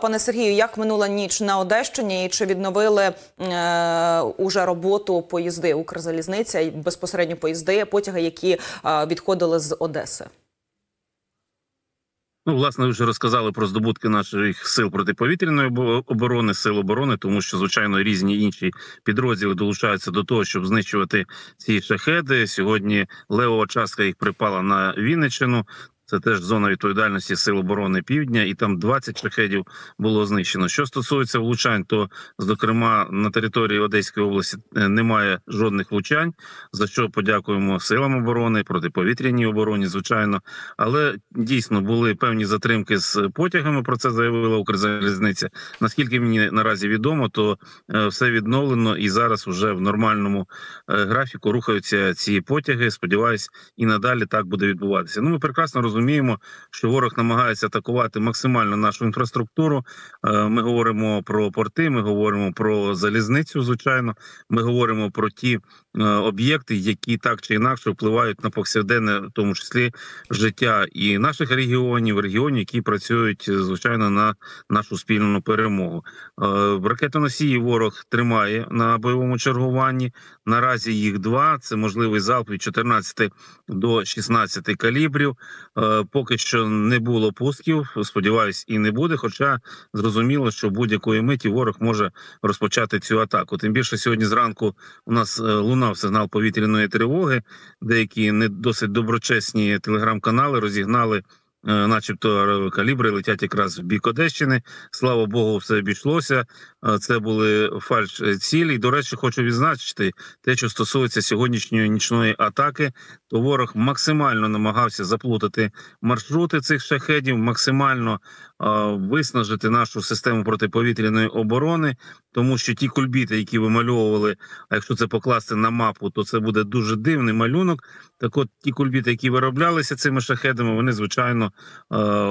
Пане Сергію, як минула ніч на Одещині, і чи відновили е, уже роботу поїзди Укрзалізниця і безпосередньо поїзди, потяги, які е, відходили з Одеси? Ну, власне, ви вже розказали про здобутки наших сил протиповітряної оборони, сил оборони, тому що звичайно різні інші підрозділи долучаються до того, щоб знищувати ці шахеди. Сьогодні левова частка їх припала на Вінниччину. Це теж зона відповідальності Сил оборони Півдня, і там 20 шахедів було знищено. Що стосується влучань, то зокрема на території Одеської області е, немає жодних влучань. За що подякуємо силам оборони протиповітряній обороні, звичайно. Але дійсно були певні затримки з потягами. Про це заявила Укрзалізниця. Наскільки мені наразі відомо, то е, все відновлено і зараз вже в нормальному е, графіку рухаються ці потяги. Сподіваюсь, і надалі так буде відбуватися. Ну ми прекрасно розуміємо розуміємо, що ворог намагається атакувати максимально нашу інфраструктуру. Е, ми говоримо про порти, ми говоримо про залізницю. Звичайно, ми говоримо про ті е, об'єкти, які так чи інакше впливають на повсякденне, в тому числі життя і наших регіонів, регіонів, які працюють е, звичайно на нашу спільну перемогу. Ракетоносії ворог тримає на бойовому чергуванні. Наразі їх два. Це можливий залп від 14 до 16 калібрів поки що не було пусків. Сподіваюсь, і не буде. Хоча зрозуміло, що будь-якої миті ворог може розпочати цю атаку. Тим більше сьогодні зранку у нас е, лунав сигнал повітряної тривоги. Деякі не досить доброчесні телеграм-канали розігнали. Е, начебто калібри летять якраз в бік Одещини. Слава Богу, все обійшлося. Е, це були фальш е, цілі. І, До речі, хочу відзначити те, що стосується сьогоднішньої нічної атаки, то ворог максимально намагався заплутати маршрути цих шахедів, максимально виснажити нашу систему протиповітряної оборони, тому що ті кульбіти, які вимальовували, а якщо це покласти на мапу, то це буде дуже дивний малюнок. Так, от ті кульбіти, які вироблялися цими шахедами, вони звичайно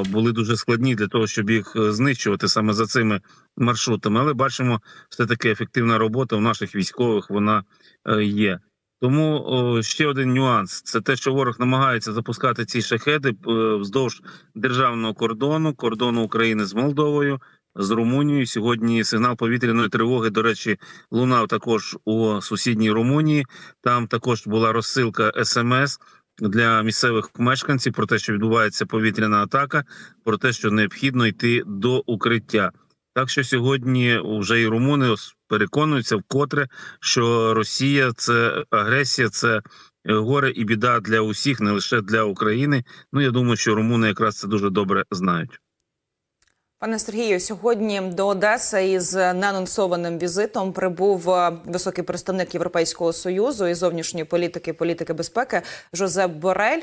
були дуже складні для того, щоб їх е, знищувати саме за цими маршрутами. Але бачимо, все таки ефективна робота у наших військових вона е, є. Тому ще один нюанс: це те, що ворог намагається запускати ці шахеди е, вздовж державного кордону, кордону України з Молдовою, з Румунією. Сьогодні сигнал повітряної тривоги, до речі, лунав також у сусідній Румунії. Там також була розсилка СМС. Для місцевих мешканців про те, що відбувається повітряна атака, про те, що необхідно йти до укриття. Так що сьогодні вже і румуни переконуються вкотре, що Росія це агресія, це е, горе і біда для усіх, не лише для України. Ну я думаю, що румуни якраз це дуже добре знають. Пане Сергію, сьогодні до Одеси із неанонсованим візитом прибув е, високий представник Європейського союзу і зовнішньої політики політики безпеки Жозеп Борель.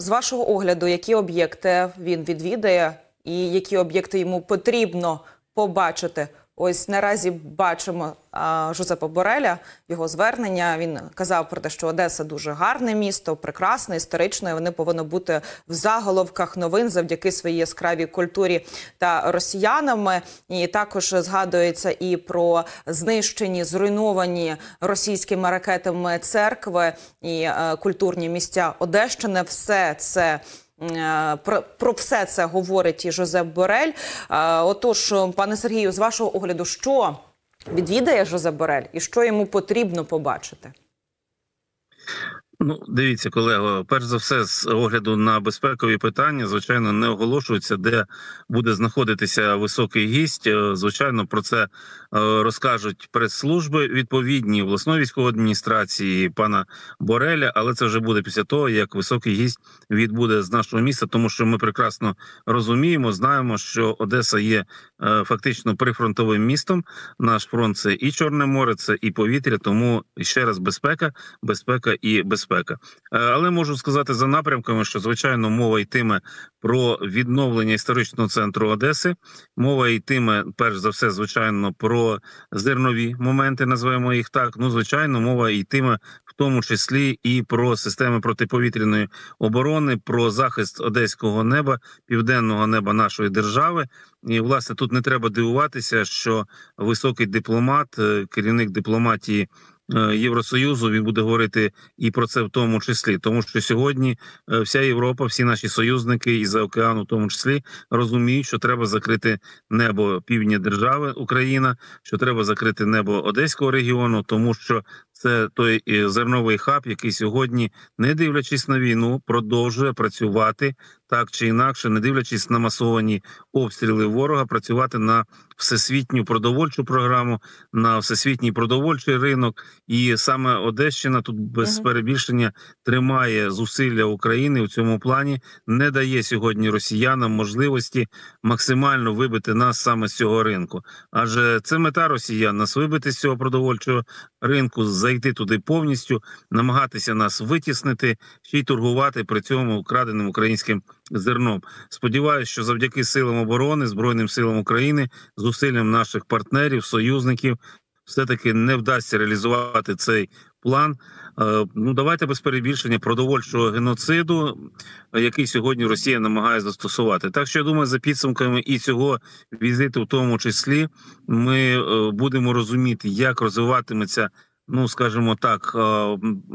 З вашого огляду, які об'єкти він відвідає, і які об'єкти йому потрібно побачити Ось наразі бачимо а, Жозепа Бореля його звернення. Він казав про те, що Одеса дуже гарне місто, прекрасне, історичне. вони повинні бути в заголовках новин завдяки своїй яскравій культурі та росіянами. І також згадується і про знищені зруйновані російськими ракетами церкви і а, е, культурні місця Одещини. Все це. Е, про про все це говорить і Жозеп Борель. Е, отож, пане Сергію, з вашого огляду, що відвідає Жозеп Борель і що йому потрібно побачити? Ну, дивіться, колего. Перш за все, з огляду на безпекові питання, звичайно, не оголошується, де буде знаходитися високий гість. Е, звичайно, про це е, розкажуть прес-служби відповідні власної військової адміністрації пана Бореля. Але це вже буде після того, як високий гість відбуде з нашого міста, тому що ми прекрасно розуміємо, знаємо, що Одеса є е, фактично прифронтовим містом. Наш фронт це і Чорне море, це і повітря. Тому ще раз безпека, безпека і безпека безпека. Е, але можу сказати за напрямками, що звичайно мова йтиме про відновлення історичного центру Одеси. Мова йтиме перш за все, звичайно, про зернові моменти, називаємо їх так. Ну, звичайно, мова йтиме. В тому числі і про системи протиповітряної оборони, про захист одеського неба, південного неба нашої держави. І власне тут не треба дивуватися, що високий дипломат, е, керівник дипломатії Е, Євросоюзу він буде говорити і про це в тому числі, тому що сьогодні е, вся Європа, всі наші союзники і за океану, в тому числі, розуміють, що треба закрити небо півдня держави Україна, що треба закрити небо Одеського регіону, тому що це той е, зерновий хаб, який сьогодні, не дивлячись на війну, продовжує працювати так чи інакше, не дивлячись на масовані обстріли ворога, працювати на всесвітню продовольчу програму, на всесвітній продовольчий ринок. І саме Одещина тут без перебільшення тримає зусилля України у цьому плані, не дає сьогодні росіянам можливості максимально вибити нас саме з цього ринку. Адже це мета Росіян нас вибити з цього продовольчого ринку зайти туди повністю, намагатися нас витіснити ще й торгувати при цьому украденим українським зерном. Сподіваюся, що завдяки силам оборони, збройним силам України, зусиллям наших партнерів, союзників, все таки не вдасться реалізувати цей план. Е, ну давайте без перебільшення продовольчого геноциду, який сьогодні Росія намагає застосувати. Так що я думаю, за підсумками і цього візиту, в тому числі, ми е, будемо розуміти, як розвиватиметься ну скажімо так, е,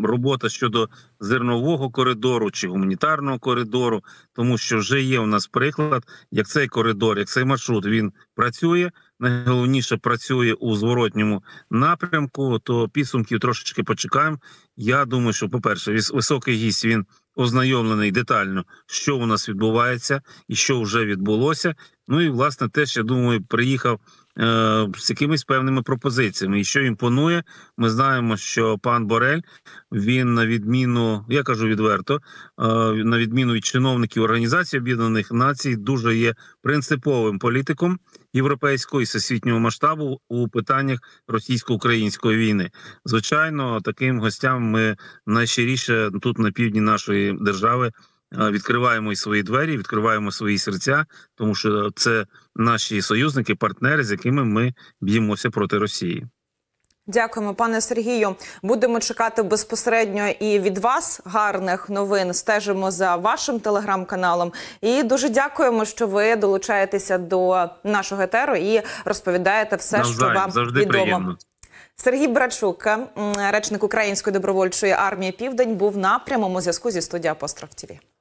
робота щодо зернового коридору чи гуманітарного коридору, тому що вже є у нас приклад, як цей коридор, як цей маршрут він працює. Найголовніше працює у зворотньому напрямку. То підсумків трошечки почекаємо. Я думаю, що по перше, високий гість він ознайомлений детально, що у нас відбувається і що вже відбулося. Ну і власне теж я думаю, приїхав. Е, з якимись певними пропозиціями. І що імпонує, ми знаємо, що пан Борель він на відміну, я кажу відверто, е, на відміну від чиновників Організації Об'єднаних Націй, дуже є принциповим політиком європейського і всесвітнього масштабу у питаннях російсько-української війни. Звичайно, таким гостям ми найщиріше тут на півдні нашої держави. Е, відкриваємо і свої двері, відкриваємо свої серця, тому що це наші союзники, партнери, з якими ми б'ємося проти Росії. Дякуємо, пане Сергію. Будемо чекати безпосередньо і від вас гарних новин. Стежимо за вашим телеграм-каналом. І дуже дякуємо, що ви долучаєтеся до нашого етеру і розповідаєте все, Навзаєм. що вам Завжди відомо. Приємно. Сергій Брачук, речник Української добровольчої армії Південь, був на прямому зв'язку зі студією Апостроф Тіві.